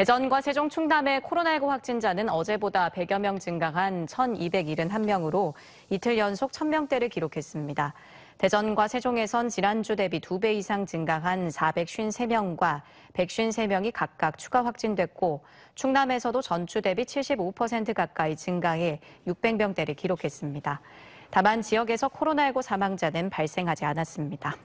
대전과 세종 충남의 코로나19 확진자는 어제보다 100여 명 증가한 1,271명으로 이틀 연속 1,000명대를 기록했습니다. 대전과 세종에선 지난주 대비 2배 이상 증가한 453명과 153명이 각각 추가 확진됐고 충남에서도 전주 대비 75% 가까이 증가해 600명대를 기록했습니다. 다만 지역에서 코로나19 사망자는 발생하지 않았습니다.